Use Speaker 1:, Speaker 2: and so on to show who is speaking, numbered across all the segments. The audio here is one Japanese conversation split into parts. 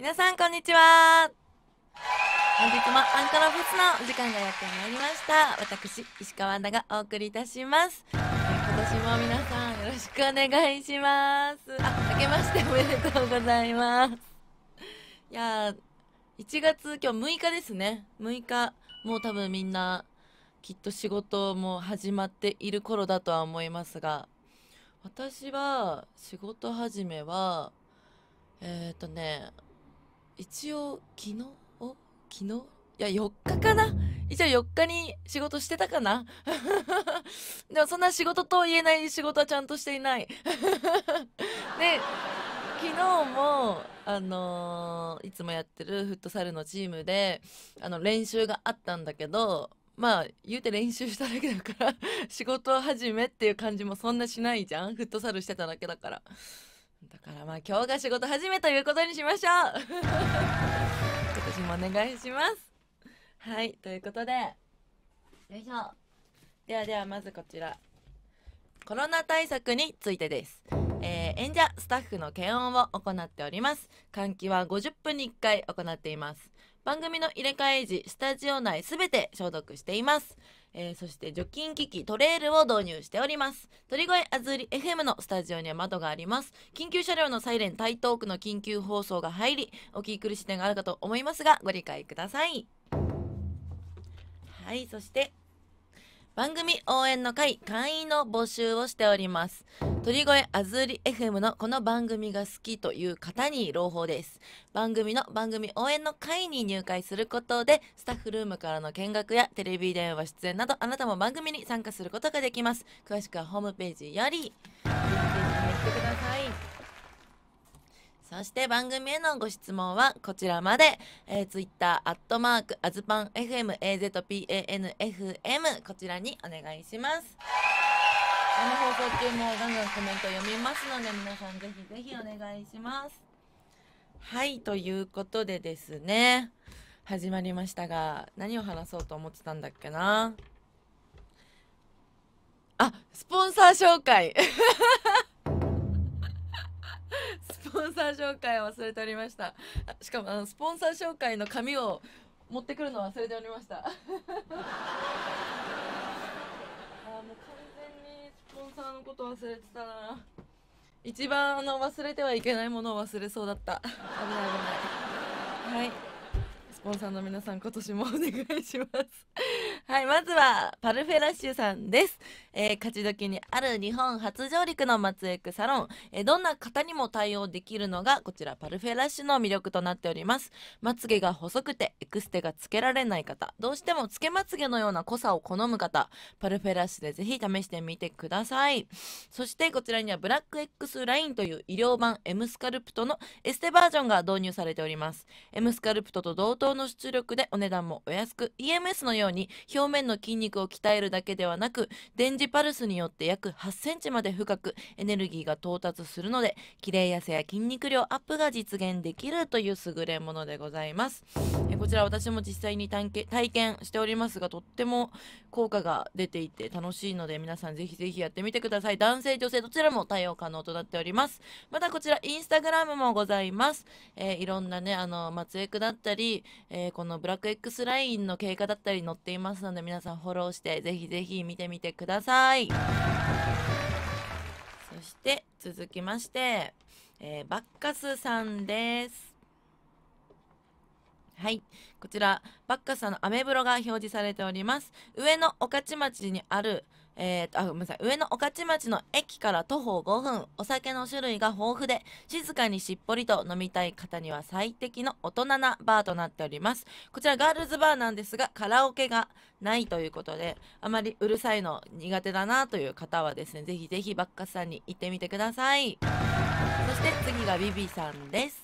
Speaker 1: 皆さんこんにちは本日もアンコロフェスのお時間がやってまいりました私石川アダがお送りいたします今年も皆さんよろしくお願いしますあ、明けましておめでとうございますいや1月今日6日ですね6日もう多分みんなきっと仕事も始まっている頃だとは思いますが私は仕事始めはえっ、ー、とね一応昨日昨日いや4日かな一応4日に仕事してたかな でもそんな仕事と言えない仕事はちゃんとしていない で昨日もあのー、いつもやってるフットサルのチームであの練習があったんだけどまあ言うて練習しただけだから 仕事始めっていう感じもそんなしないじゃんフットサルしてただけだからだからまあ今日が仕事始めということにしましょう今年もお願いしますはいということでよいしょではではまずこちらコロナ対策についてですえー、演者スタッフの検温を行っております換気は50分に1回行っています番組の入れ替え時スタジオ内すべて消毒していますえー、そして除菌機器トレイルを導入しております鳥越あずり FM のスタジオには窓があります緊急車両のサイレン台東区の緊急放送が入りお聞き苦しい点があるかと思いますがご理解くださいはいそして番組応援の会会員の募集をしております鳥越あずり FM のこの番組が好きという方に朗報です番組の番組応援の会に入会することでスタッフルームからの見学やテレビ電話出演などあなたも番組に参加することができます詳しくはホームページよりホームペてくださいそして番組へのご質問はこちらまで、えー、ツイッターアットマーク、アズパン FM、AZPANFM、こちらにお願いします。この放送中もガンガンコメント読みますので、皆さんぜひぜひお願いします。はい、ということでですね、始まりましたが、何を話そうと思ってたんだっけな。あ、スポンサー紹介スポンサー紹介忘れておりましたしかもあのスポンサー紹介の紙を持ってくるの忘れておりました あもう完全にスポンサーのこと忘れてたな一番あの忘れてはいけないものを忘れそうだった危ない危ないはいスポンサーの皆さん今年もお願いしますはいまずはパルフェラッシュさんですえー、勝ど時にある日本初上陸の松江区サロン、えー、どんな方にも対応できるのがこちらパルフェラッシュの魅力となっておりますまつげが細くてエクステがつけられない方どうしてもつけまつげのような濃さを好む方パルフェラッシュでぜひ試してみてくださいそしてこちらにはブラック X ラインという医療版 M スカルプトのエステバージョンが導入されております M スカルプトと同等の出力でお値段もお安く EMS のように表面の筋肉を鍛えるだけではなく電磁パルスによって約8センチまで深くエネルギーが到達するので綺麗痩せや筋肉量アップが実現できるという優れものでございますえこちら私も実際に体験しておりますがとっても効果が出ていて楽しいので皆さんぜひぜひやってみてください男性女性どちらも対応可能となっておりますまたこちらインスタグラムもございます、えー、いろんなねあの松江区だったり、えー、このブラック X ラインの経過だったり載っていますので皆さんフォローしてぜひぜひ見てみてくださいさいそして続きまして、えー、バッカスさんですはい。こちら、バッカスさんのアメブロが表示されております。上の御徒町にある、えー、と、あ、ごめんなさい。上の御徒町の駅から徒歩5分、お酒の種類が豊富で、静かにしっぽりと飲みたい方には最適の大人なバーとなっております。こちらガールズバーなんですが、カラオケがないということで、あまりうるさいの苦手だなという方はですね、ぜひぜひバッカスさんに行ってみてください。そして次がビビさんです。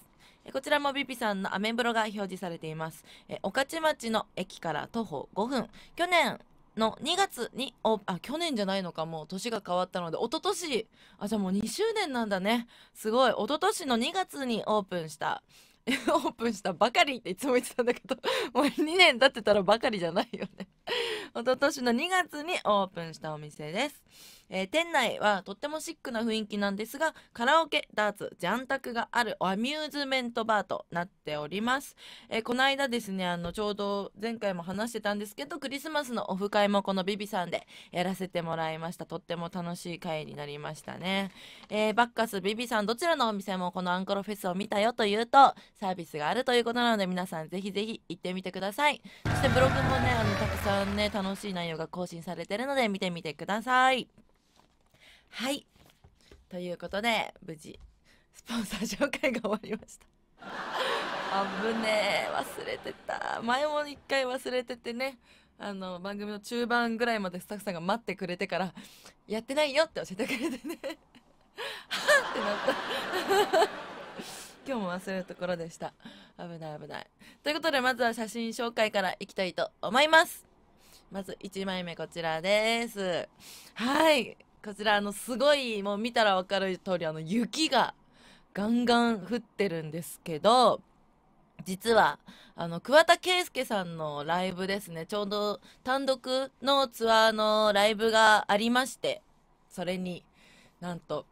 Speaker 1: こちらもビビさんのアメブロが表示されています。え御徒町の駅から徒歩5分。去年、の2月にオあ去年じゃないのかもう年が変わったので一昨年あじゃあもう2周年なんだねすごい一昨年の2月にオープンした オープンしたばかりっていつも言ってたんだけど もう2年経ってたらばかりじゃないよね一昨年の2月にオープンしたお店です、えー、店内はとってもシックな雰囲気なんですがカラオケダーツジャン卓があるアミューズメントバーとなっております、えー、この間ですねあのちょうど前回も話してたんですけどクリスマスのオフ会もこのビビさんでやらせてもらいましたとっても楽しい会になりましたね、えー、バッカスビビさんどちらのお店もこのアンコロフェスを見たよというとサービスがあるということなので皆さんぜひぜひ行ってみてくださいそしてブログもねあのたくさんね楽しい内容が更新されてるので見てみてくださいはいということで無事スポンサー紹介が終わりました 危ねえ忘れてた前も一回忘れててねあの番組の中盤ぐらいまでスタッフさんが待ってくれてから「やってないよ」って教えてくれてね はっってなった今日も忘れるところでした危ない危ないということでまずは写真紹介からいきたいと思いますまず1枚目こちらですはいこちらあのすごいもう見たら分かる通りあの雪がガンガン降ってるんですけど実はあの桑田佳祐さんのライブですねちょうど単独のツアーのライブがありましてそれになんと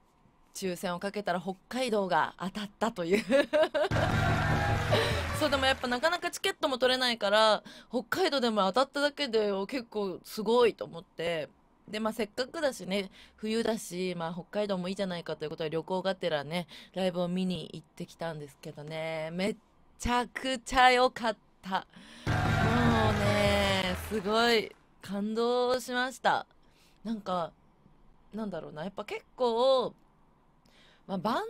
Speaker 1: 抽選をかけたら北海道が当たったという そうでもやっぱなかなかチケットも取れないから北海道でも当たっただけで結構すごいと思ってでまあせっかくだしね冬だし、まあ、北海道もいいじゃないかということで旅行がてらねライブを見に行ってきたんですけどねめっちゃくちゃ良かったもうねすごい感動しましたなんかなんだろうなやっぱ結構まあ、バン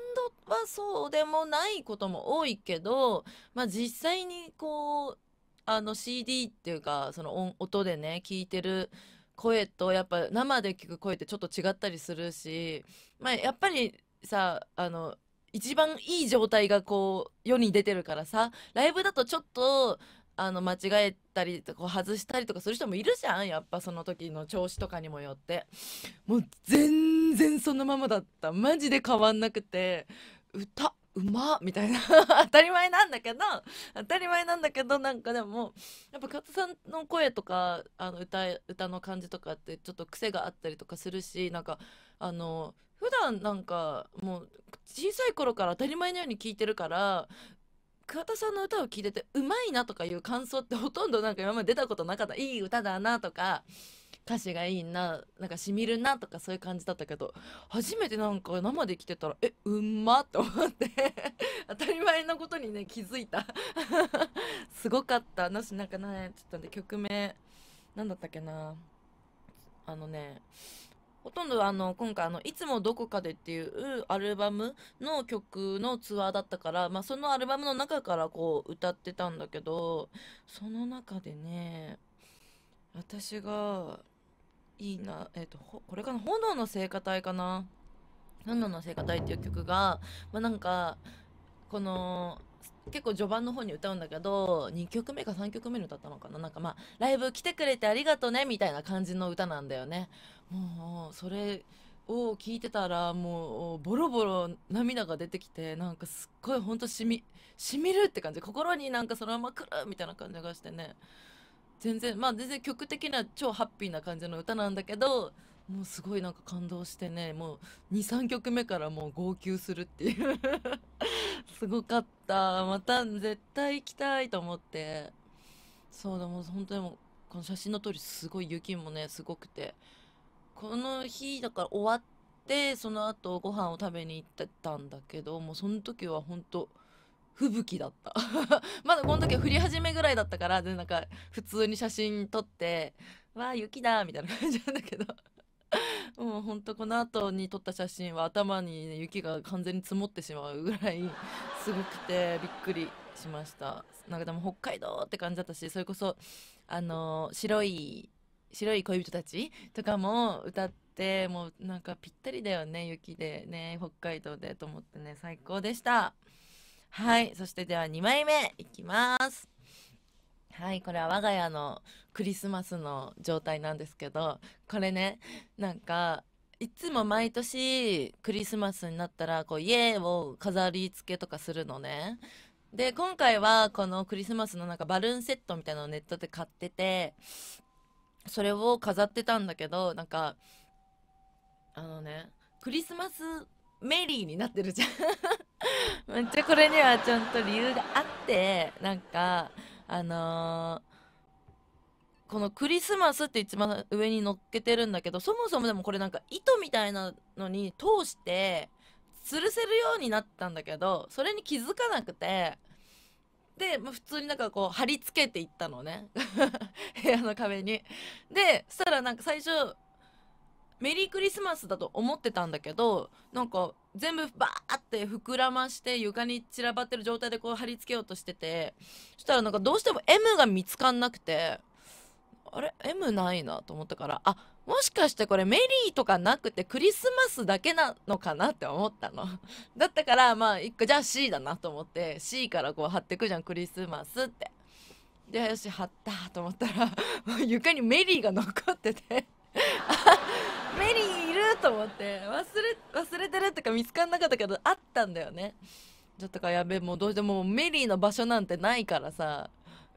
Speaker 1: ドはそうでもないことも多いけど、まあ、実際にこうあの CD っていうかその音でね聞いてる声とやっぱ生で聞く声ってちょっと違ったりするし、まあ、やっぱりさあの一番いい状態がこう世に出てるからさライブだとちょっとあの間違えたり外したりとかする人もいるじゃんやっぱその時の調子とかにもよってもう全然そのままだったマジで変わんなくて歌うまみたいな 当たり前なんだけど当たり前なんだけどなんかでもやっぱ勝さんの声とかあの歌歌の感じとかってちょっと癖があったりとかするしなんかあの普段なんかもう小さい頃から当たり前のように聞いてるから桑田さんの歌を聴いててうまいなとかいう感想ってほとんどなんか今まで出たことなかったいい歌だなとか歌詞がいいななんかしみるなとかそういう感じだったけど初めてなんか生で来てたらえうんまと思って 当たり前のことにね気づいた すごかったなしなんかねちょっとね曲名なんだったっけなあのねほとんどあの、今回あの、いつもどこかでっていうアルバムの曲のツアーだったから、まあそのアルバムの中からこう歌ってたんだけど、その中でね、私が、いいな、えっ、ー、と、これかな、炎の聖歌隊かな。炎の聖歌隊っていう曲が、まあなんか、この、結構序盤の方に歌うんだけど、2曲目か3曲目に歌ったのかななんかまあ、ライブ来てくれてありがとねみたいな感じの歌なんだよね。もうそれを聞いてたらもうボロボロ涙が出てきてなんかすっごいほんとしみしみるって感じ心になんかそのままくるみたいな感じがしてね全然まあ全然曲的な超ハッピーな感じの歌なんだけどもうすごいなんか感動してねもう23曲目からもう号泣するっていう すごかったまた絶対行きたいと思ってそうだもう本当にもこの写真の通りすごい雪もねすごくて。この日だから終わってその後ご飯を食べに行ってたんだけどもうその時は本当吹雪だった まだこの時は降り始めぐらいだったからでなんか普通に写真撮って「わあ雪だ」みたいな感じなんだけど もうほんとこの後に撮った写真は頭に、ね、雪が完全に積もってしまうぐらいすごくてびっくりしましたなんかでも北海道って感じだったしそれこそあのー、白い白い恋人たちとかも歌ってもうなんかぴったりだよね雪でね北海道でと思ってね最高でしたはいそしてでは2枚目いきますはいこれは我が家のクリスマスの状態なんですけどこれねなんかいつも毎年クリスマスになったらこう家を飾り付けとかするのねで今回はこのクリスマスのなんかバルーンセットみたいなのをネットで買っててそれを飾ってたんだけどなんかあのねクリスマスメリーになってるじゃん めっちゃこれにはちゃんと理由があってなんかあのー、このクリスマスって一番上に乗っけてるんだけどそもそもでもこれなんか糸みたいなのに通して吊るせるようになったんだけどそれに気づかなくてで、まあ、普通になんかこう貼り付けていったのね 部屋の壁に。でそしたらなんか最初メリークリスマスだと思ってたんだけどなんか全部バーって膨らまして床に散らばってる状態でこう貼り付けようとしててそしたらなんかどうしても M が見つかんなくてあれ M ないなと思ったからあもしかしてこれメリーとかなくてクリスマスだけなのかなって思ったの。だったからまあ一個じゃあ C だなと思って C からこう貼ってくじゃんクリスマスって。でよし貼ったと思ったら 床にメリーが残ってて メリーいると思って忘れ忘れてるってか見つかんなかったけどあったんだよね。ちょっとかやべもうどうしてもメリーの場所なんてないからさ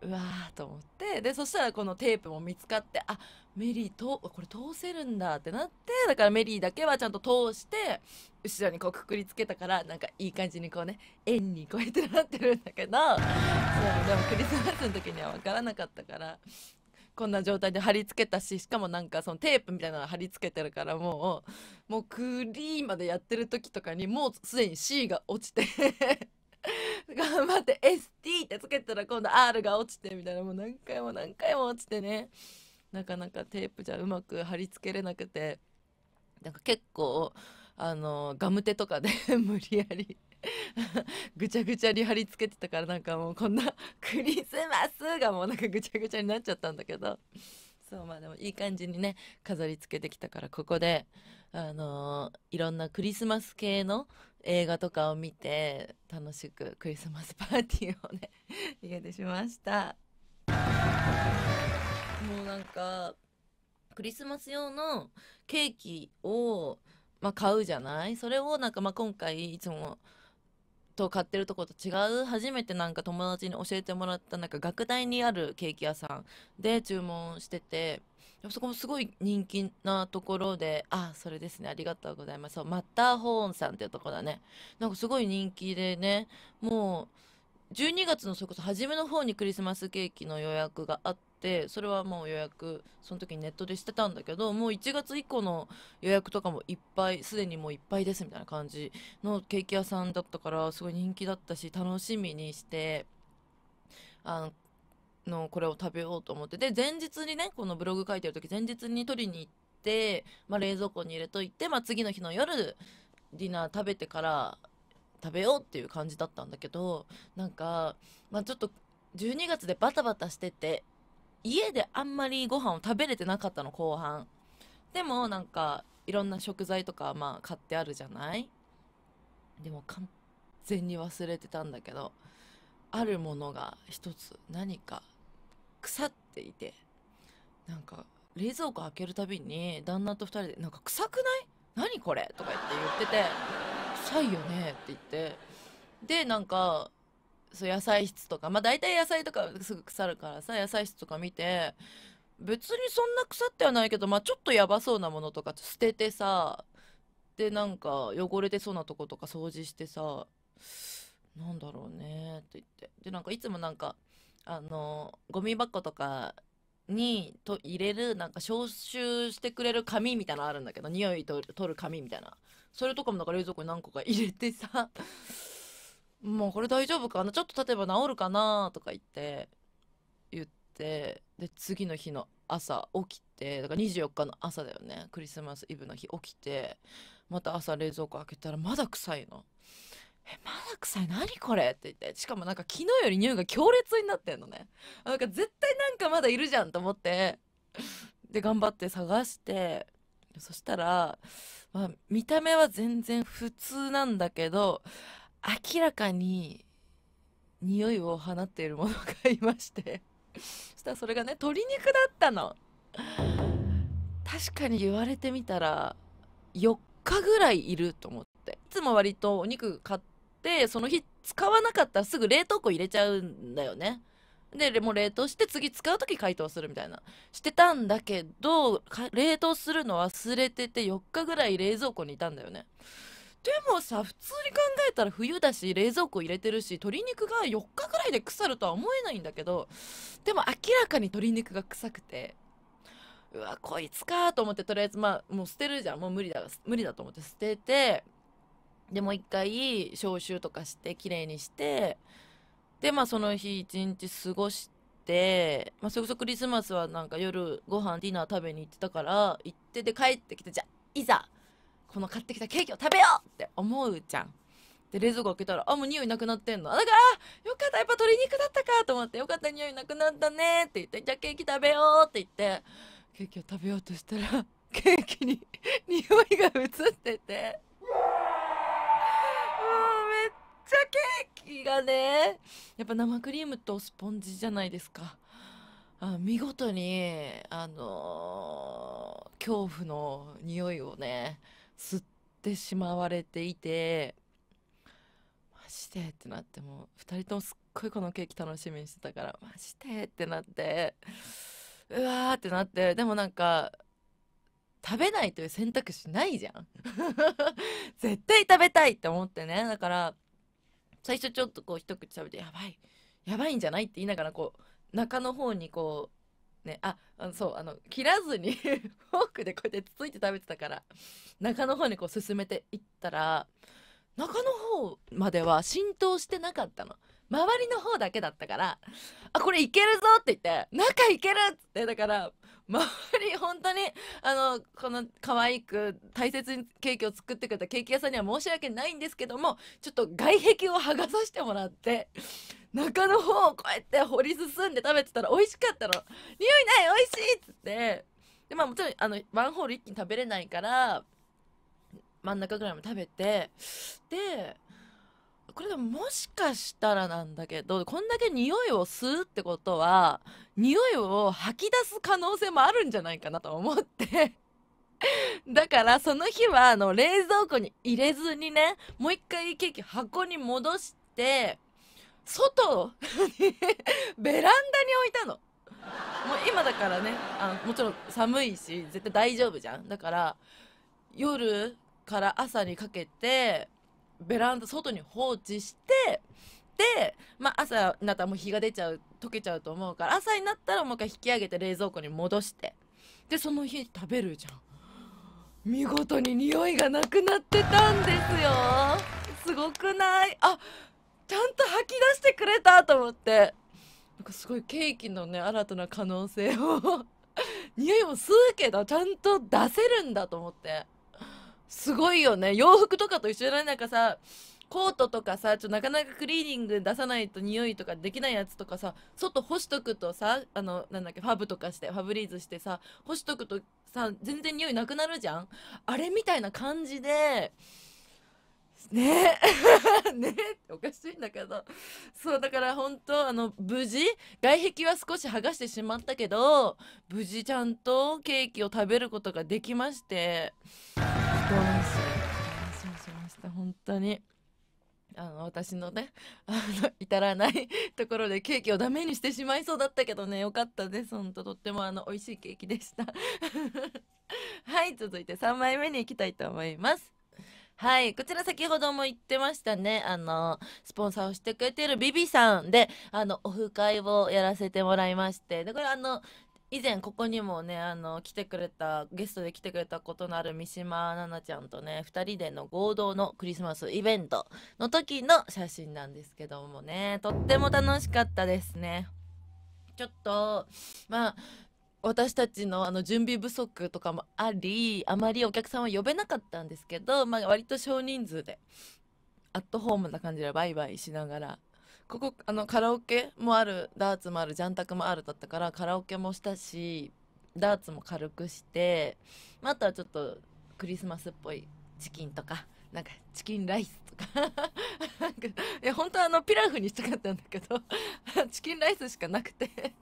Speaker 1: うわーと思ってでそしたらこのテープも見つかってあメリーとこれ通せるんだってなってだからメリーだけはちゃんと通して後ろにこうくくりつけたからなんかいい感じにこうね円にこうやってなってるんだけどそうでもクリスマスの時には分からなかったからこんな状態で貼り付けたししかもなんかそのテープみたいなの貼り付けてるからもうもうクリーンまでやってる時とかにもうすでに C が落ちて 頑張って ST ってつけたら今度 R が落ちてみたいなもう何回も何回も落ちてねなかなかテープじゃうまく貼り付けれなくてなんか結構あのガム手とかで 無理やり ぐちゃぐちゃに貼り付けてたからなんかもうこんなクリスマスがもうなんかぐちゃぐちゃになっちゃったんだけどそうまあでもいい感じにね飾り付けてきたからここであのー、いろんなクリスマス系の映画とかを見て楽しくクリスマスパーティーをね 家でしましたもうなんかクリスマス用のケーキを、まあ、買うじゃないそれをなんかまあ今回いつもと買ってるとこと違う初めてなんか友達に教えてもらったなんか学大にあるケーキ屋さんで注文してて。でもそこもすごい人気なところで、あ、それですね。ありがとうございます。そう、マッターホーンさんっていうとこだね。なんかすごい人気でね、もう、12月のそれこそ初めの方にクリスマスケーキの予約があって、それはもう予約、その時にネットでしてたんだけど、もう1月以降の予約とかもいっぱい、すでにもういっぱいですみたいな感じのケーキ屋さんだったから、すごい人気だったし、楽しみにして、あの、のこれを食べようと思ってで前日にねこのブログ書いてる時前日に取りに行って、まあ、冷蔵庫に入れといて、まあ、次の日の夜ディナー食べてから食べようっていう感じだったんだけどなんか、まあ、ちょっと12月でバタバタしてて家であんまりご飯を食べれてなかったの後半でもなんかいろんな食材とかまあ買ってあるじゃないでも完全に忘れてたんだけどあるものが一つ何か腐っていてなんか冷蔵庫開けるたびに旦那と2人で「なんか臭くない何これ?」とか言って言ってて「臭いよね」って言ってでなんかそう野菜室とかまあ大体野菜とかすぐ腐るからさ野菜室とか見て別にそんな腐ってはないけどまあちょっとやばそうなものとか捨ててさでなんか汚れてそうなとことか掃除してさなんだろうねって言ってでなんかいつもなんかあの、ゴミ箱とかにと入れる、なんか消臭してくれる紙みたいなのあるんだけど、匂いと取る紙みたいな。それとかもなんか冷蔵庫に何個か入れてさ、もうこれ大丈夫かなちょっと例えば治るかなとか言って、言って、で、次の日の朝起きて、だから24日の朝だよね。クリスマスイブの日起きて、また朝冷蔵庫開けたらまだ臭いの。えまだ臭い何これって言ってしかもなんか昨日より匂いが強烈になってんのねなんか絶対なんかまだいるじゃんと思ってで頑張って探してそしたら、まあ、見た目は全然普通なんだけど明らかに匂いを放っているものがいましてそしたらそれがね鶏肉だったの確かに言われてみたら4日ぐらいいると思っていつも割とお肉買ってってその日使わなかったらすぐ冷凍庫入れちゃうんだよね。でもう冷凍して次使う時解凍するみたいなしてたんだけど冷凍するの忘れてて4日ぐらい冷蔵庫にいたんだよねでもさ普通に考えたら冬だし冷蔵庫入れてるし鶏肉が4日ぐらいで腐るとは思えないんだけどでも明らかに鶏肉が臭くてうわこいつかと思ってとりあえずまあもう捨てるじゃんもう無理だ無理だと思って捨ててでもう一回消臭とかして綺麗にしてでまあその日一日過ごして、まあ、それこそクリスマスはなんか夜ご飯ディナー食べに行ってたから行ってで帰ってきてじゃあいざこの買ってきたケーキを食べようって思うじゃん。で冷蔵庫開けたらあもう匂いなくなってんのだからあよかったやっぱ鶏肉だったかと思ってよかった匂いなくなったねって言ってじゃあケーキ食べようって言ってケーキを食べようとしたらケーキに匂いが移ってて。ちゃケーキがねやっぱ生クリームとスポンジじゃないですかあ見事にあのー、恐怖の匂いをね吸ってしまわれていてマジでってなってもう2人ともすっごいこのケーキ楽しみにしてたからマジでってなってうわーってなってでもなんか食べないという選択肢ないじゃん 絶対食べたいって思ってねだから最初ちょっとこう一口食べてやばいやばいんじゃないって言いながらこう中の方にこうねああのそうあの切らずに フォークでこうやってつついて食べてたから中の方にこう進めていったら中の方までは浸透してなかったの。周りの方だけだったから、あ、これいけるぞって言って、中いけるっって、だから、周り本当にあのこの可愛く大切にケーキを作ってくれたケーキ屋さんには申し訳ないんですけどもちょっと外壁を剥がさせてもらって中の方をこうやって掘り進んで食べてたら美味しかったの匂いない美味しいっつってでまあもちろんあのワンホール一気に食べれないから真ん中ぐらいも食べてでこれがもしかしたらなんだけどこんだけ匂いを吸うってことは匂いを吐き出す可能性もあるんじゃないかなと思ってだからその日はあの冷蔵庫に入れずにねもう一回ケーキ箱に戻して外に ベランダに置いたの。もう今だからねあもちろん寒いし絶対大丈夫じゃんだから夜から朝にかけてベランダ外に放置してで、まあ、朝になったらもう日が出ちゃう溶けちゃうと思うから朝になったらもう一回引き上げて冷蔵庫に戻してでその日食べるじゃん見事に匂いがなくなってたんですよすごくないあちゃんと吐き出してくれたと思ってなんかすごいケーキのね新たな可能性を 匂いも吸うけどちゃんと出せるんだと思って。すごいよね洋服とかと一緒じゃないなんかさコートとかさちょなかなかクリーニング出さないと匂いとかできないやつとかさ外干しとくとさあのなんだっけファブとかしてファブリーズしてさ干しとくとさ全然匂いなくなるじゃんあれみたいな感じでねえ ねっておかしいんだけどそうだから本当あの無事外壁は少し剥がしてしまったけど無事ちゃんとケーキを食べることができまして。しました本当にあの私のね あの至らないところでケーキをダメにしてしまいそうだったけどねよかったです本当とってもあの美味しいケーキでした はい続いて3枚目にいきたいと思いますはい。こちら先ほども言ってましたね。あの、スポンサーをしてくれているビビさんで、あの、オフ会をやらせてもらいまして。で、これあの、以前ここにもねあの来てくれたゲストで来てくれたことのある三島奈々ちゃんとね2人での合同のクリスマスイベントの時の写真なんですけどもねとっても楽しかったですねちょっとまあ私たちのあの準備不足とかもありあまりお客さんは呼べなかったんですけど、まあ、割と少人数でアットホームな感じでバイバイしながらここあのカラオケもあるダーツもあるジャンタクもあるだったからカラオケもしたしダーツも軽くして、まあ、あとはちょっとクリスマスっぽいチキンとかなんかチキンライスとか なんかいや本当はあのピラフにしたかったんだけど チキンライスしかなくて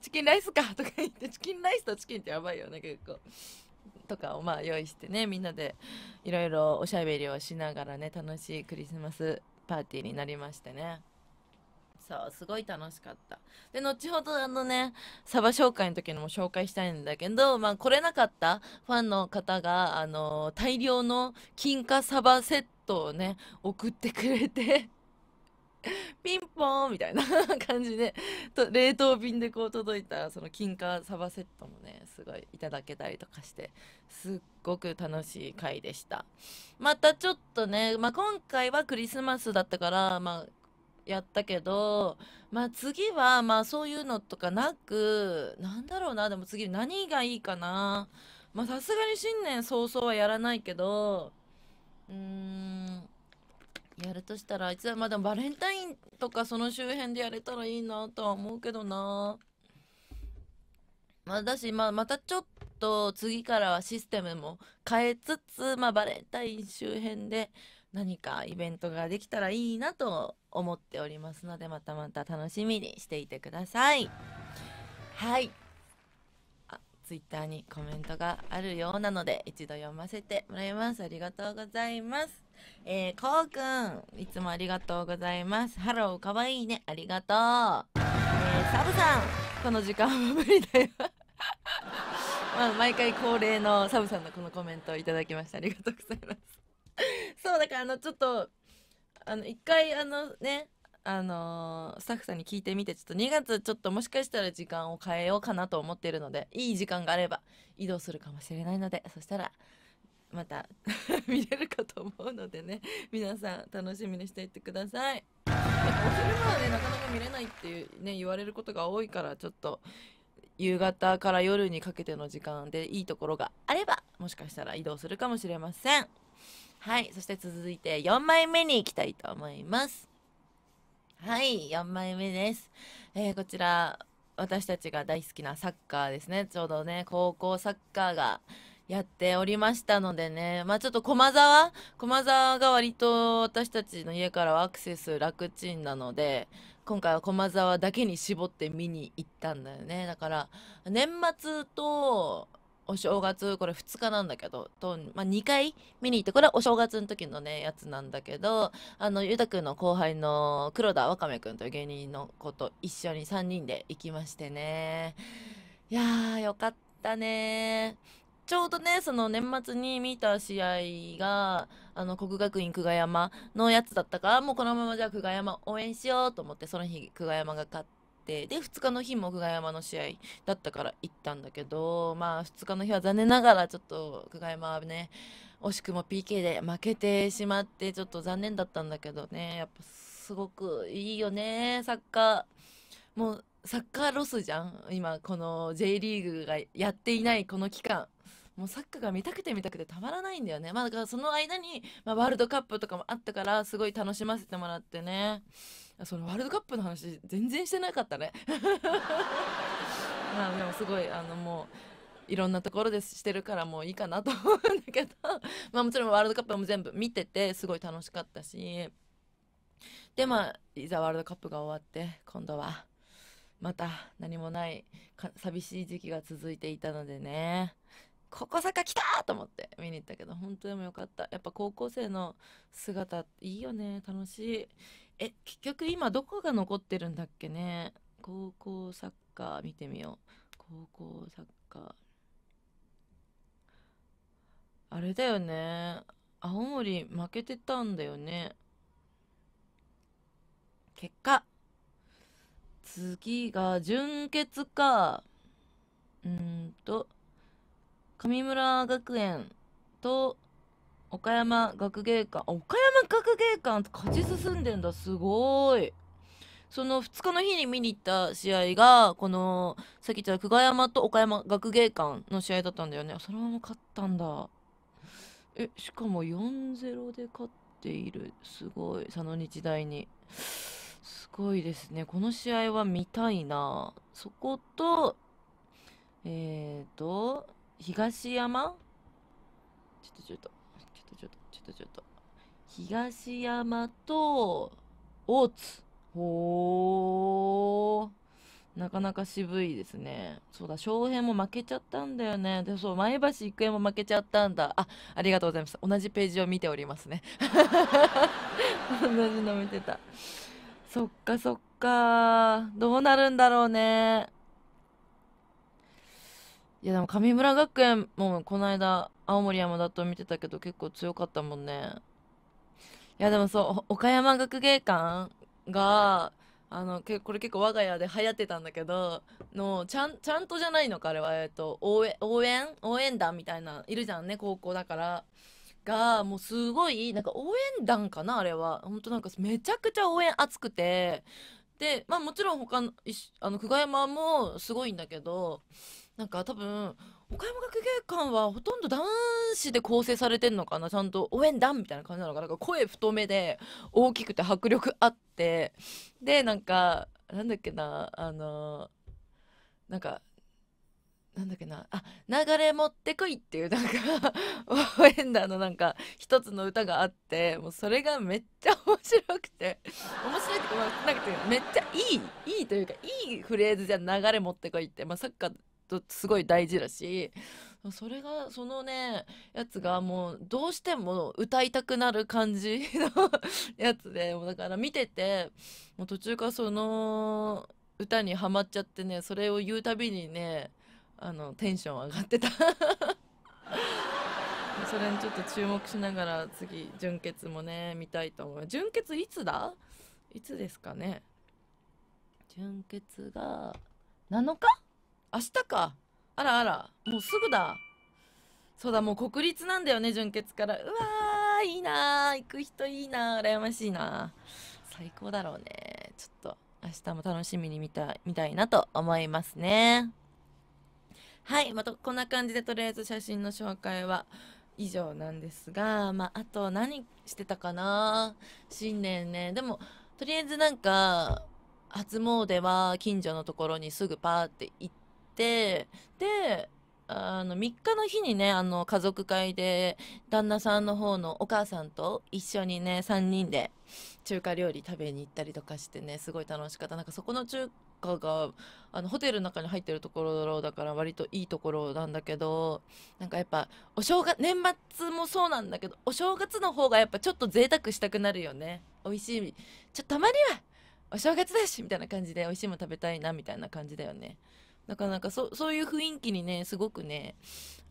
Speaker 1: チキンライスかとか言ってチキンライスとチキンってやばいよね結構。とかをまあ用意してねみんなでいろいろおしゃべりをしながらね楽しいクリスマスパーティーになりましてね。そうすごい楽しかったで後ほどあのねサバ紹介の時にも紹介したいんだけど、まあ、来れなかったファンの方が、あの大量の金貨サバセットをね送ってくれて ピンポンみたいな 感じでと冷凍便でこう届いたその金貨サバセットもねすごいいただけたりとかしてすっごく楽しい回でしたまたちょっとね、まあ、今回はクリスマスだったから、まあ、やったけど、まあ次は、まあそういうのとかなく、なんだろうな、でも次何がいいかな。まあさすがに新年早々はやらないけど、うーん、やるとしたら、あいつはまだバレンタインとかその周辺でやれたらいいなとは思うけどな。まあだし、まあまたちょっと、次からはシステムも変えつつ、まあ、バレンタイン周辺で何かイベントができたらいいなと思っておりますのでまたまた楽しみにしていてくださいはいあツイッターにコメントがあるようなので一度読ませてもらいますありがとうございますえー、こうくんいつもありがとうございますハローかわいいねありがとう、えー、サブさんこの時間は無理だよ まあ、毎回恒例のサブさんのこのコメントをいただきましてありがとうございます そうだからあのちょっとあの一回あのねあのー、スタッフさんに聞いてみてちょっと2月ちょっともしかしたら時間を変えようかなと思ってるのでいい時間があれば移動するかもしれないのでそしたらまた 見れるかと思うのでね皆さん楽しみにしていってください。お昼間はねなかなか見れないっていうね言われることが多いからちょっと夕方から夜にかけての時間でいいところがあればもしかしたら移動するかもしれません。はい。そして続いて4枚目に行きたいと思います。はい。4枚目です。えー、こちら、私たちが大好きなサッカーですね。ちょうどね、高校サッカーがやっておりましたのでね。まあちょっと駒沢駒沢が割と私たちの家からはアクセス楽ちんなので、今回は駒沢だけに絞って見に行ったんだよね。だから、年末と、お正月これ2日なんだけどと、まあ、2回見に行ってこれはお正月の時のねやつなんだけどあのゆたくんの後輩の黒田わかめくんという芸人の子と一緒に3人で行きましてねいやーよかったねちょうどねその年末に見た試合があの国学院久我山のやつだったからもうこのままじゃあ久我山応援しようと思ってその日久我山が勝って。て、で、2日の日も久我山の試合だったから行ったんだけど、まあ、2日の日は残念ながらちょっと久我山はね、惜しくも PK で負けてしまって、ちょっと残念だったんだけどね、やっぱすごくいいよね、サッカー。もう、サッカーロスじゃん今、この J リーグがやっていないこの期間。もうサッカーが見たくて見たくてたまらないんだよね。まあ、だからその間に、まあ、ワールドカップとかもあったから、すごい楽しませてもらってね。そのワールドカップの話全然してなかったね まあでもすごいあのもういろんなところでしてるからもういいかなと思うんだけど、まあ、もちろんワールドカップも全部見ててすごい楽しかったしでまあいざワールドカップが終わって今度はまた何もない寂しい時期が続いていたのでねここ坂来たと思って見に行ったけど本当でもよかったやっぱ高校生の姿いいよね楽しいえ結局今どこが残ってるんだっけね高校サッカー見てみよう高校サッカーあれだよね青森負けてたんだよね結果次が準決かうんと神村学園と岡山学芸館岡山学芸館勝ち進んでんだすごいその2日の日に見に行った試合がこのさっき言った久我山と岡山学芸館の試合だったんだよねそのまま勝ったんだえしかも4-0で勝っているすごい佐野日大にすごいですねこの試合は見たいなそことえっ、ー、と東山ちょっとちょっととちょっと。東山と大津。ほうなかなか渋いですね。そうだ、翔平も負けちゃったんだよね。で、そう、前橋育英も負けちゃったんだ。あ、ありがとうございます。同じページを見ておりますね。同じの見てた。そっかそっか。どうなるんだろうね。いやでも神村学園もこの間青森山田と見てたけど結構強かったもんね。いやでもそう、岡山学芸館が、あの、け、これ結構我が家で流行ってたんだけど、の、ちゃん、ちゃんとじゃないのか、あれは、えっと、応援、応援応援団みたいな、いるじゃんね、高校だから。が、もうすごい、なんか応援団かな、あれは。ほんとなんかめちゃくちゃ応援熱くて、で、まあもちろん他の、あの、久我山もすごいんだけど、なんか多分、岡山学芸館はほとんど男子で構成されてんのかなちゃんと応援団みたいな感じなのかななんか声太めで大きくて迫力あってでなんかなんだっけなあのなんかなんだっけなあ流れ持ってこいっていうなんか応援団のなんか一つの歌があってもうそれがめっちゃ面白くて面白いってか、まあ、なんかめっちゃいいいいというかいいフレーズじゃん流れ持ってこいって、まあ、サッカーとすごい大事だしそれがそのねやつがもうどうしても歌いたくなる感じの やつでだから見ててもう途中からその歌にはまっちゃってねそれを言うたびにねあのテンション上がってた それにちょっと注目しながら次純潔もね見たいと思う純潔いつだいつですかね純潔が7日明日か。あらあら、もうすぐだ。そうだ、もう国立なんだよね、純潔から。うわー、いいなー、行く人いいなー、羨ましいなー。最高だろうね。ちょっと、明日も楽しみに見た見たいなと思いますね。はい、またこんな感じで、とりあえず写真の紹介は、以上なんですが、まあ、あと何してたかな新年ね。でも、とりあえずなんか、初詣は近所のところにすぐパーって行って、てであの3日の日にねあの家族会で旦那さんの方のお母さんと一緒にね3人で中華料理食べに行ったりとかしてねすごい楽しかったなんかそこの中華があのホテルの中に入ってるところだから割といいところなんだけどなんかやっぱお正月年末もそうなんだけどお正月の方がやっぱちょっと贅沢したくなるよね美味しいちょっとたまにはお正月だしみたいな感じで美味しいもの食べたいなみたいな感じだよね。なかなかそそういう雰囲気にねすごくね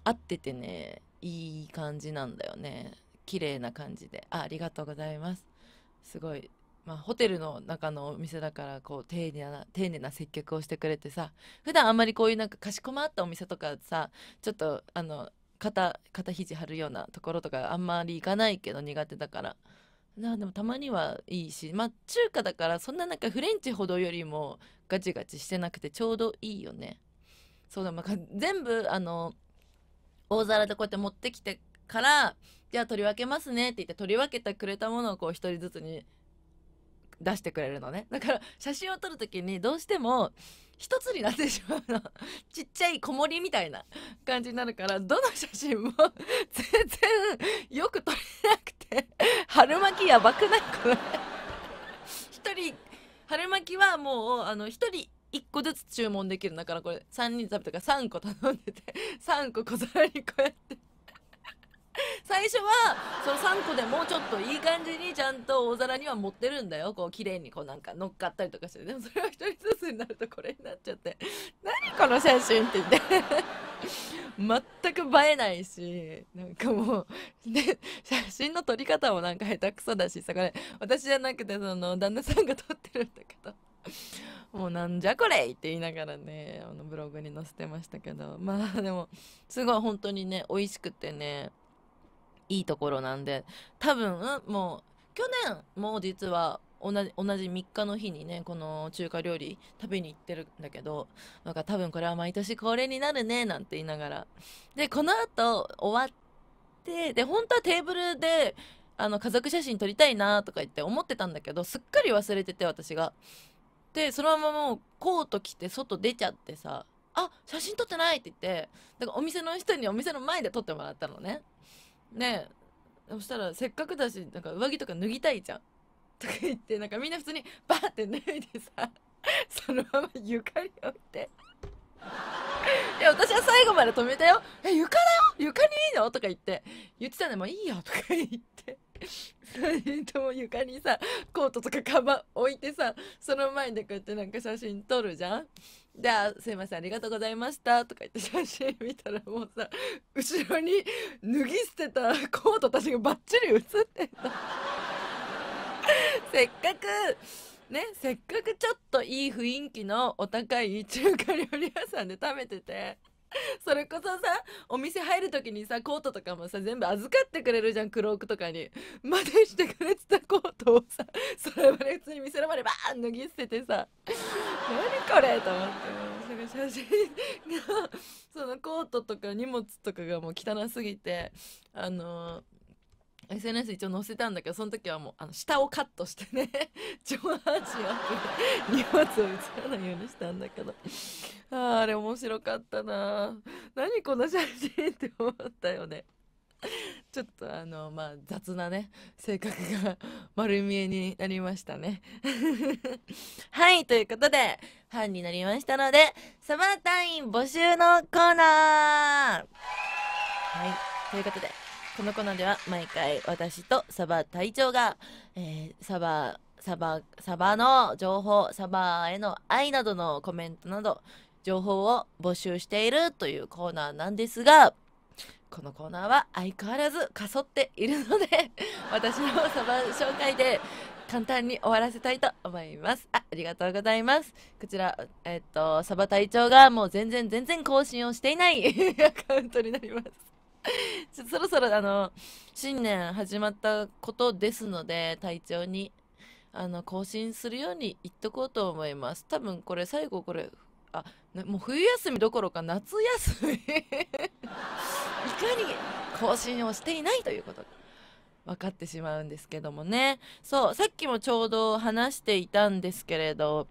Speaker 1: 合っててねいい感じなんだよね綺麗な感じであありがとうございますすごいまあ、ホテルの中のお店だからこう丁寧な丁寧な接客をしてくれてさ普段あんまりこういうなんかかしこまったお店とかさちょっとあの肩肩肘張るようなところとかあんまり行かないけど苦手だからなでもたまにはいいしまあ中華だからそんななんかフレンチほどよりもガチガチしてなくてちょうどいいよねそうだ、まあ、全部あの大皿でこうやって持ってきてからじゃあ取り分けますねって言って取り分けてくれたものをこう一人ずつに出してくれるのねだから写真を撮る時にどうしても一つになってしまうの ちっちゃい子守みたいな感じになるからどの写真も 全然よく撮れなくて 春巻きやばくないこれ一人春巻きはもうあの一人1個ずつ注文できるだからこれ3人食べたから3個頼んでて3個小皿にこうやって 最初はその3個でもうちょっといい感じにちゃんと大皿には持ってるんだよこう綺麗にこうなんか乗っかったりとかしてでもそれは1人ずつになるとこれになっちゃって 何この写真って言って 全く映えないしなんかもうで写真の撮り方もなんか下手くそだしさこれ私じゃなくてその旦那さんが撮ってるんだけど。もうなんじゃこれって言いながらねあのブログに載せてましたけどまあでもすごい本当にね美味しくてねいいところなんで多分もう去年も実は同じ同じ3日の日にねこの中華料理食べに行ってるんだけどなんか多分これは毎年恒例になるねなんて言いながらでこのあと終わってで本当はテーブルであの家族写真撮りたいなとか言って思ってたんだけどすっかり忘れてて私が。でそのままもうコート着て外出ちゃってさ「あ写真撮ってない!」って言ってだからお店の人にお店の前で撮ってもらったのね。ねそしたらせっかくだしなんか上着とか脱ぎたいじゃんとか言ってなんかみんな普通にバーって脱いでさそのまま床に置いていや私は最後まで止めたよ「え床だよ床にいいの?」とか言って言ってたねもういいよ」とか言って3人とも床にさコートとかカバン置いてさその前でこうやってなんか写真撮るじゃんじゃあすいませんありがとうございました」とか言って写真見たらもうさ後ろに脱ぎ捨てたコートたちがバッチリ写ってたせっかくねせっかくちょっといい雰囲気のお高い中華料理屋さんで食べてて。それこそさお店入る時にさコートとかもさ全部預かってくれるじゃんクロークとかにまでしてくれてたコートをさそれまで普通に店の前でバーン脱ぎ捨ててさ何これと思ってその写真がそのコートとか荷物とかがもう汚すぎてあのー SNS 一応載せたんだけど、その時はもう、あの、下をカットしてね、上半身をップ荷物を映らないようにしたんだけど。ああ、あれ面白かったな何この写真って思ったよね。ちょっとあの、まあ、雑なね、性格が丸見えになりましたね。はい、ということで、ファンになりましたので、サマータイン募集のコーナーはい、ということで、このコーナーでは毎回私とサバ隊長が、えー、サバサバサバの情報サバへの愛などのコメントなど情報を募集しているというコーナーなんですがこのコーナーは相変わらずかそっているので 私のサバ紹介で簡単に終わらせたいと思います。あありがとうございます。こちら、えっと、サバ隊長がもう全然全然更新をしていない アカウントになります。そろそろあの新年始まったことですので体調にあの更新するように言っとこうと思います多分これ最後これあもう冬休みどころか夏休み いかに更新をしていないということが分かってしまうんですけどもねそうさっきもちょうど話していたんですけれど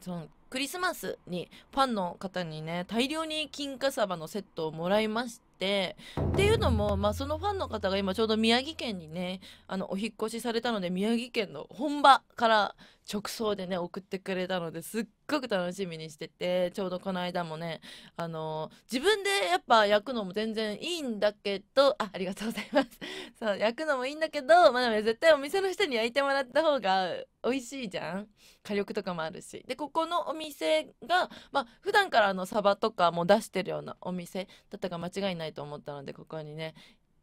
Speaker 1: そのクリスマスにファンの方にね大量に金華サバのセットをもらいましててっていうのも、まあ、そのファンの方が今ちょうど宮城県にねあのお引越しされたので宮城県の本場から直送でね送ってくれたのですっごく楽しみにしててちょうどこの間もねあのー、自分でやっぱ焼くのも全然いいんだけどあありがとうございます そう焼くのもいいんだけどまあ、絶対お店の人に焼いてもらった方が美味しいじゃん火力とかもあるしでここのお店がまあ普段からあのサバとかも出してるようなお店だったか間違いないと思ったのでここにね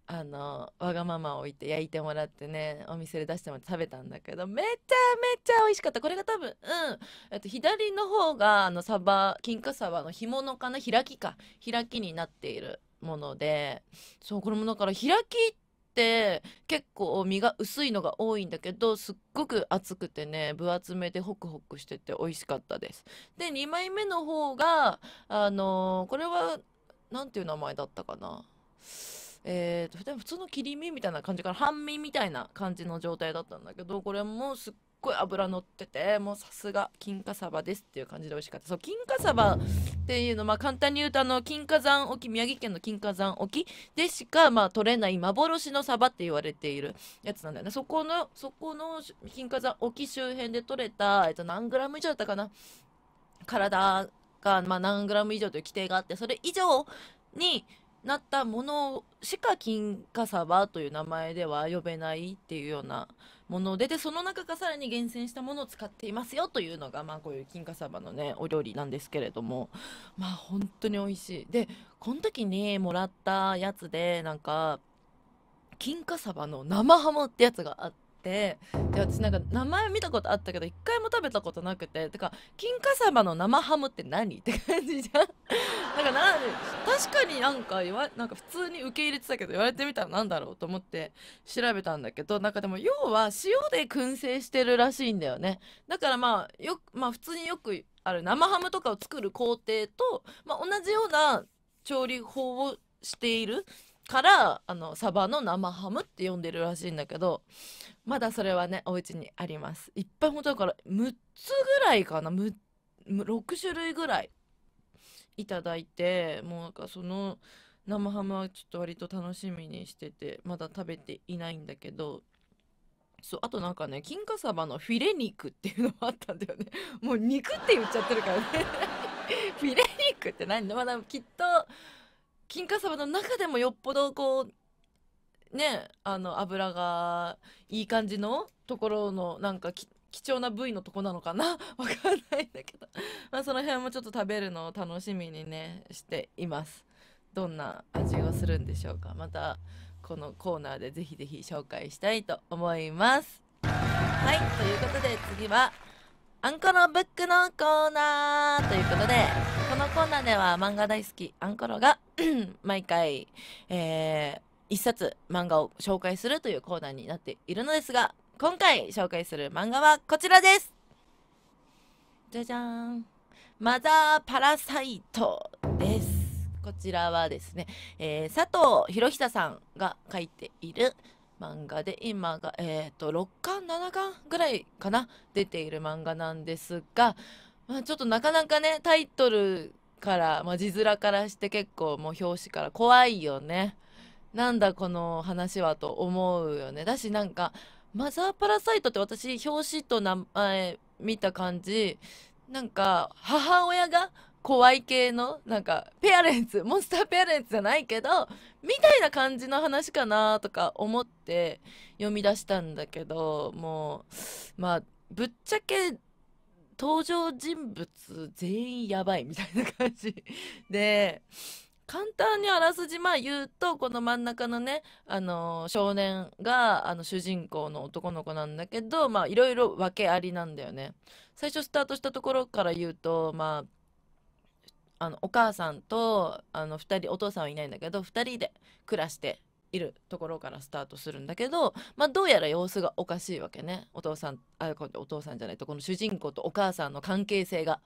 Speaker 1: あのわがままを置いて焼いてもらってねお店で出してもらって食べたんだけどめちゃめちゃ美味しかったこれが多分うん、と、左の方があのサバ金華サバの干物かな開きか開きになっているものでそうこれもだから開きって結構身が薄いのが多いんだけどすっごく厚くてね分厚めでホクホクしてて美味しかったですで2枚目の方があのこれは何ていう名前だったかなえーと、普通の切り身みたいな感じから半身みたいな感じの状態だったんだけどこれもすっごい脂乗っててもうさすが金華サバですっていう感じで美味しかったそう金華サバっていうのまあ簡単に言うとあの金華山沖宮城県の金華山沖でしかまあ取れない幻のサバって言われているやつなんだよねそこのそこの金華山沖周辺で取れた、えと、何グラム以上だったかな体が、まあ、何グラム以上という規定があってそれ以上になったものしか金華サという名前では呼べないっていうようなものででその中からさらに厳選したものを使っていますよというのが、まあ、こういう金華サのねお料理なんですけれどもまあ本当に美味しいでこの時にもらったやつでなんか金華サの生ハムってやつがあって。てで私なんか名前見たことあったけど一回も食べたことなくててか金華サバの生ハムって何 って感じじゃん なんかな確かになんか言わなんか普通に受け入れてたけど言われてみたら何だろうと思って調べたんだけどなんかでも要は塩で燻製してるらしいんだよねだからまあよまあ普通によくある生ハムとかを作る工程と、まあ、同じような調理法をしているからあのサバの生ハムって呼んでるらしいんだけどまだそれはねお家にありますいっぱい本当だから6つぐらいかな6種類ぐらいいただいてもうなんかその生ハムはちょっと割と楽しみにしててまだ食べていないんだけどそうあとなんかね金華サバのフィレ肉っていうのもあったんだよねもう肉って言っちゃってるからねフィレ肉って何まだきっと金華サバの中でもよっぽどこうねあの油がいい感じのところのなんか貴重な部位のとこなのかな わかんないんだけどまあその辺もちょっと食べるのを楽しみにねしていますどんな味をするんでしょうかまたこのコーナーでぜひぜひ紹介したいと思いますはいということで次はアンコロブックのコーナーということで、このコーナーでは漫画大好きアンコロが 毎回、えー、一冊漫画を紹介するというコーナーになっているのですが、今回紹介する漫画はこちらですじゃじゃーんマザーパラサイトですこちらはですね、えー、佐藤博久さんが書いている漫画で、今が、えっ、ー、と、6巻、7巻ぐらいかな出ている漫画なんですが、まあ、ちょっとなかなかね、タイトルから、まあ、字面からして結構もう表紙から怖いよね。なんだこの話はと思うよね。だしなんか、マザーパラサイトって私、表紙と名前見た感じ、なんか、母親が怖い系のなんかペアレンツモンスターペアレンツじゃないけどみたいな感じの話かなとか思って読み出したんだけどもうまあぶっちゃけ登場人物全員やばいみたいな感じで簡単にあらすじまあ言うとこの真ん中のね、あの少年があの主人公の男の子なんだけどまあいろいろ訳ありなんだよね。最初スタートしたところから言うとまああのお母さんとあの2人お父さんはいないんだけど2人で暮らしているところからスタートするんだけど、まあ、どうやら様子がおかしいわけねお父さんあお父さんじゃないとこの主人公とお母さんの関係性が。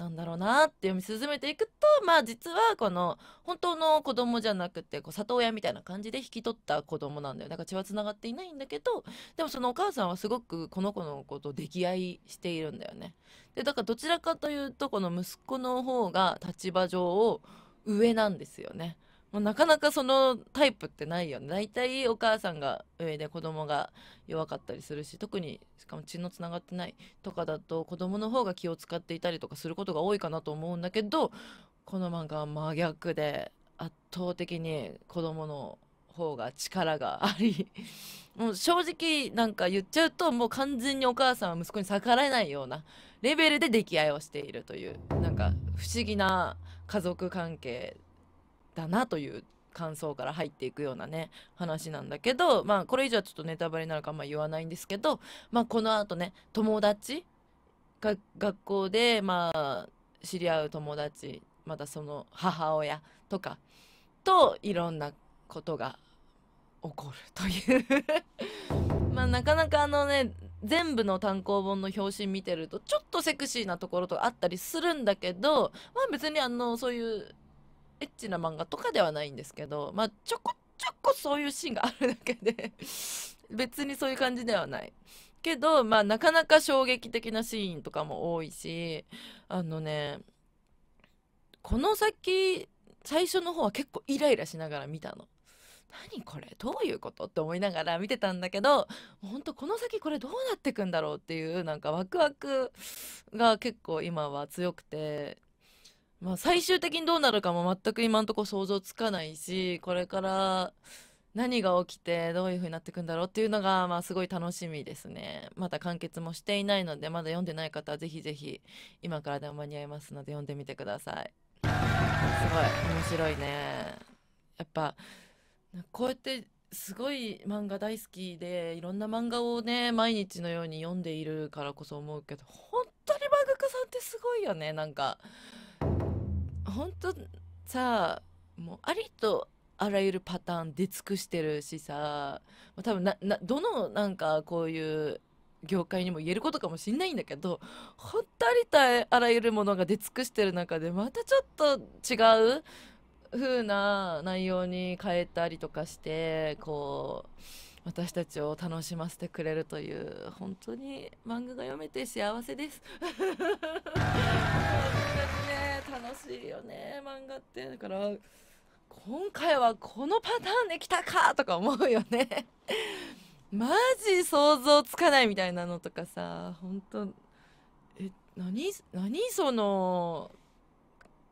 Speaker 1: なんだろうなって読み進めていくとまあ実はこの本当の子供じゃなくてこう里親みたいな感じで引き取った子供なんだよだから血はつながっていないんだけどでもそのお母さんはすごくこの子のことを溺愛しているんだよね。でだからどちらかというとこの息子の方が立場上を上なんですよね。もうなかなかそのタイプってないよね大体お母さんが上で子供が弱かったりするし特にしかも血のつながってないとかだと子供の方が気を使っていたりとかすることが多いかなと思うんだけどこの漫画は真逆で圧倒的に子供の方が力があり もう正直なんか言っちゃうともう完全にお母さんは息子に逆らえないようなレベルで溺愛をしているというなんか不思議な家族関係だなという感想から入っていくようなね話なんだけどまあこれ以上はちょっとネタバレなのかあんま言わないんですけどまあこのあとね友達が学校でまあ知り合う友達またその母親とかといろんなことが起こるという まあなかなかあのね全部の単行本の表紙見てるとちょっとセクシーなところとかあったりするんだけどまあ別にあのそういうエッチな漫画とかではないんですけど、まあ、ちょこちょこそういうシーンがあるだけで 別にそういう感じではない。けど、まあ、なかなか衝撃的なシーンとかも多いし、あのね、この先、最初の方は結構イライラしながら見たの。何これどういうことって思いながら見てたんだけど本当この先これどうなってくんだろうっていうなんかワクワクが結構今は強くてまあ、最終的にどうなるかも全く今んとこ想像つかないしこれから何が起きてどういう風になっていくんだろうっていうのが、まあ、すごい楽しみですねまだ完結もしていないのでまだ読んでない方はぜひぜひ今からでも間に合いますので読んでみてくださいすごい面白いねやっぱこうやってすごい漫画大好きでいろんな漫画をね毎日のように読んでいるからこそ思うけど本当にマグクさんってすごいよねなんか本当さもうありとあらゆるパターン出尽くしてるしさ多分ななどのなんかこういう業界にも言えることかもしんないんだけど本当ありとあらゆるものが出尽くしてる中でまたちょっと違う風な内容に変えたりとかしてこう私たちを楽しませてくれるという本当に漫画が読めて幸せです。ね楽しいよね漫画ってだから今回はこのパターンできたかとか思うよね マジ想像つかないみたいなのとかさ本当え何何その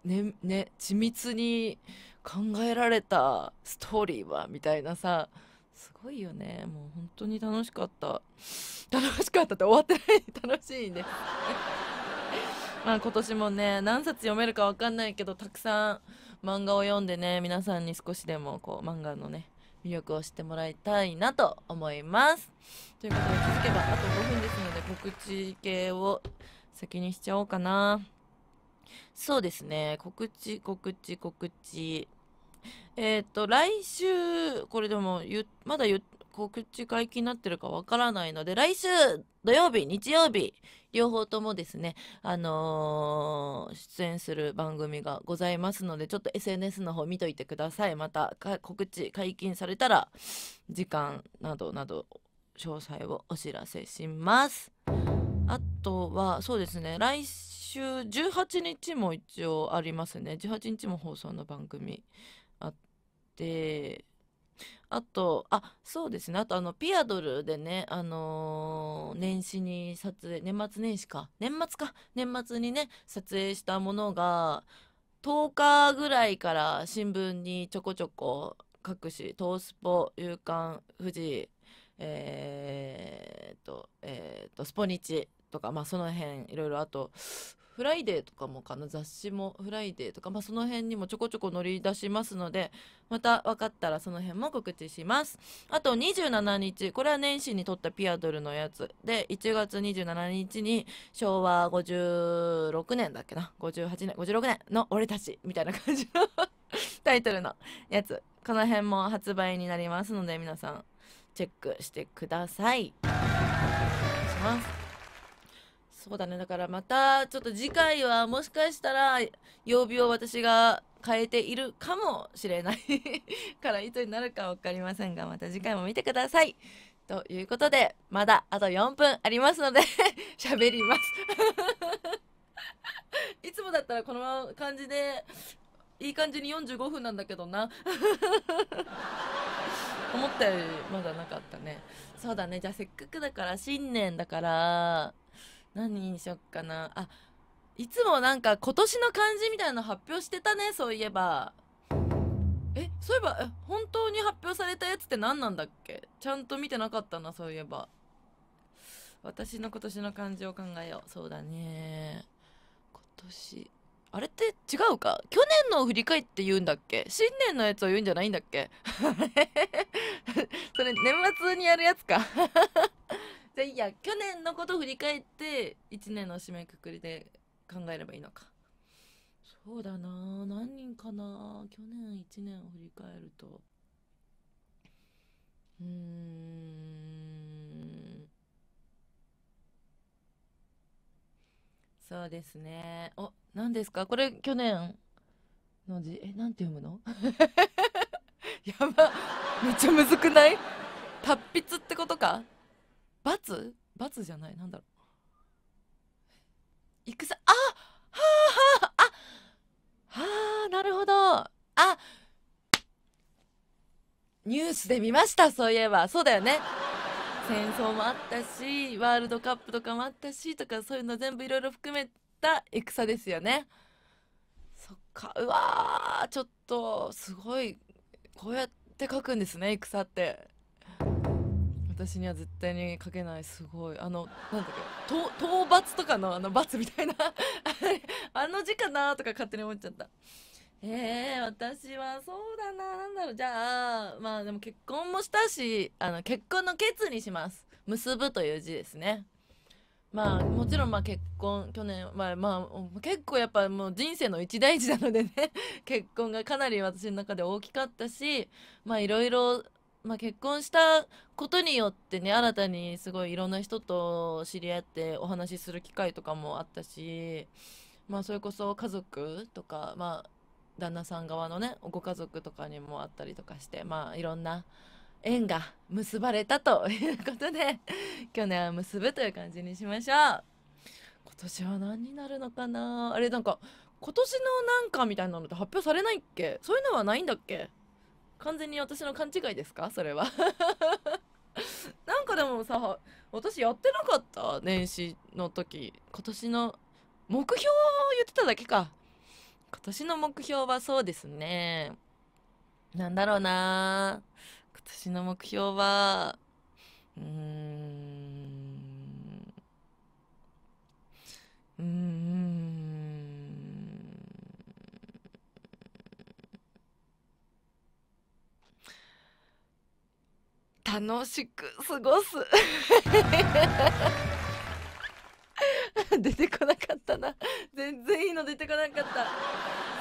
Speaker 1: ねね緻密に考えられたストーリーはみたいなさすごいよねもう本当に楽しかった楽しかったって終わってない楽しいね まあ今年もね何冊読めるか分かんないけどたくさん漫画を読んでね皆さんに少しでもこう漫画のね魅力を知ってもらいたいなと思いますということで気づけばあと5分ですので告知系を先にしちゃおうかなそうですね告知告知告知えっ、ー、と来週これでもまだ言って告知解禁になってるかわからないので、来週土曜日、日曜日、両方ともですね、あのー、出演する番組がございますので、ちょっと SNS の方見といてください。また告知解禁されたら、時間などなど、詳細をお知らせします。あとは、そうですね、来週18日も一応ありますね。18日も放送の番組あって、あと、あ、そうですね。あと、あの、ピアドルでね、あのー、年始に撮影、年末年始か、年末か、年末にね、撮影したものが、10日ぐらいから新聞にちょこちょこ各紙、東スポ、夕刊、富士、えー、と、えー、と、スポニチとか、まあ、その辺、いろいろ、あと、フライデーとかもかな雑誌もフライデーとか、まあ、その辺にもちょこちょこ乗り出しますのでまた分かったらその辺も告知しますあと27日これは年始に撮ったピアドルのやつで1月27日に昭和56年だっけな58年56年の俺たちみたいな感じのタイトルのやつこの辺も発売になりますので皆さんチェックしてください。お願いします。そうだねだからまたちょっと次回はもしかしたら曜日を私が変えているかもしれない からいつになるか分かりませんがまた次回も見てください。ということでまだあと4分ありますので 喋ります いつもだったらこの感じでいい感じに45分なんだけどな思ったよりまだなかったねそうだねじゃあせっかくだから新年だから何にしよっかなあいつもなんか今年の漢字みたいなの発表してたねそういえばえそういえば本当に発表されたやつって何なんだっけちゃんと見てなかったなそういえば私の今年の漢字を考えようそうだね今年あれって違うか去年の振り返って言うんだっけ新年のやつを言うんじゃないんだっけ それ年末にやるやつかじゃあいいや去年のこと振り返って1年の締めくくりで考えればいいのかそうだな何人かな去年1年を振り返るとうんそうですねお何ですかこれ去年の字えなんて読むの やばめっちゃむずくない達筆ってことか罰罰じゃないなんだろう戦あはあはああはあなるほどあニュースで見ましたそういえばそうだよね戦争もあったしワールドカップとかもあったしとかそういうの全部いろいろ含めた戦ですよねそっかうわちょっとすごいこうやって書くんですね戦って。私には絶対に書けないすごいあのなんだっけ討伐とかのあの罰みたいな あの字かなとか勝手に思っちゃったえー、私はそうだななんだろうじゃあまあでも結婚もしたしあの結婚の「決」にします「結ぶ」という字ですねまあもちろんまあ結婚去年まあまあ結構やっぱもう人生の一大事なのでね 結婚がかなり私の中で大きかったしまあいろいろまあ、結婚したことによってね新たにすごいいろんな人と知り合ってお話しする機会とかもあったし、まあ、それこそ家族とか、まあ、旦那さん側のねご家族とかにもあったりとかして、まあ、いろんな縁が結ばれたということで去年は結ぶという感じにしましょう今年は何になるのかなあれなんか今年のなんかみたいなのって発表されないっけそういうのはないんだっけ完全に私の勘違いですかそれは なんかでもさ私やってなかった年始の時今年の目標を言ってただけか今年の目標はそうですねなんだろうな今年の目標はうーん楽しく過ごす 出てこなかったな全然いいの出てこなかったすい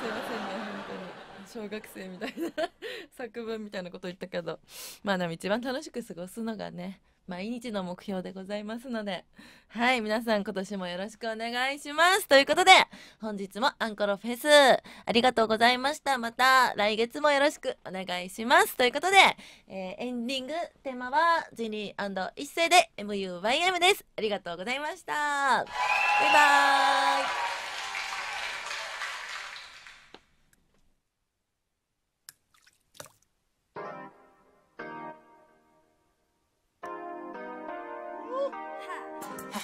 Speaker 1: ませんね本当に小学生みたいな 作文みたいなこと言ったけどまあでも一番楽しく過ごすのがね毎日の目標でございますので、はい、皆さん今年もよろしくお願いします。ということで、本日もアンコロフェス、ありがとうございました。また来月もよろしくお願いします。ということで、えー、エンディングテーマは、ジニー一世で MUYM です。ありがとうございました。バイバーイ。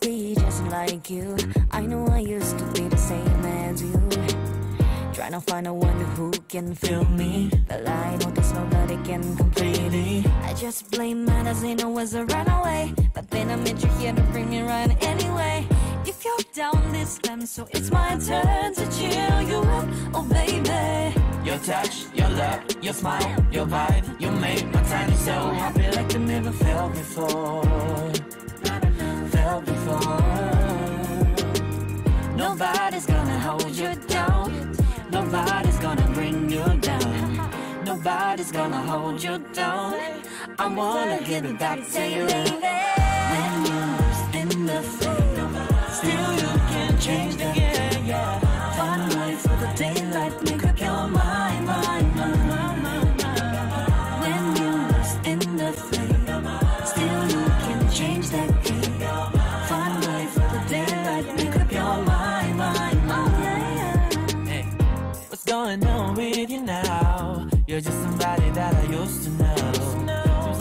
Speaker 1: to be just like you. I know I used to be the same as you. Trying to find a one who can feel me. But I know there's nobody can complete me. I just blame my destiny was a runaway. But then I met you here to bring me right anyway. If you're down this time, so it's my turn to cheer you up, oh baby. Your touch, your love, your smile, your vibe, you made my time so happy like I never felt before. Nobody's gonna hold you down. Nobody's gonna bring you down. Nobody's gonna hold you down. I wanna give it back to you. When you're in the field, still you can't change the game.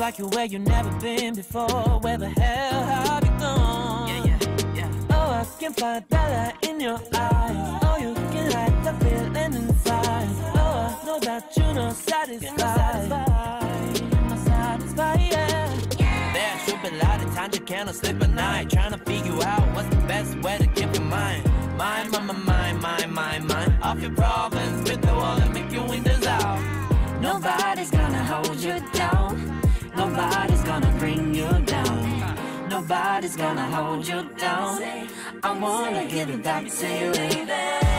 Speaker 1: like you're where you've never been before. Where the hell have you gone? Yeah, yeah, yeah. Oh, I can find dollar in your eyes. Oh, you can light the feeling inside. Oh, I know that you're not satisfied. You're not satisfied. You're not satisfied. Yeah. yeah. of times you cannot sleep at night, trying to figure out what's the best way to keep your mind. Mind, mind, mind, mind, mind, mind. Off your problems, with the wall and make your windows out. Nobody's gonna hold you down. Nobody's gonna bring you down. Nobody's gonna hold you down. I wanna give it back to you, baby.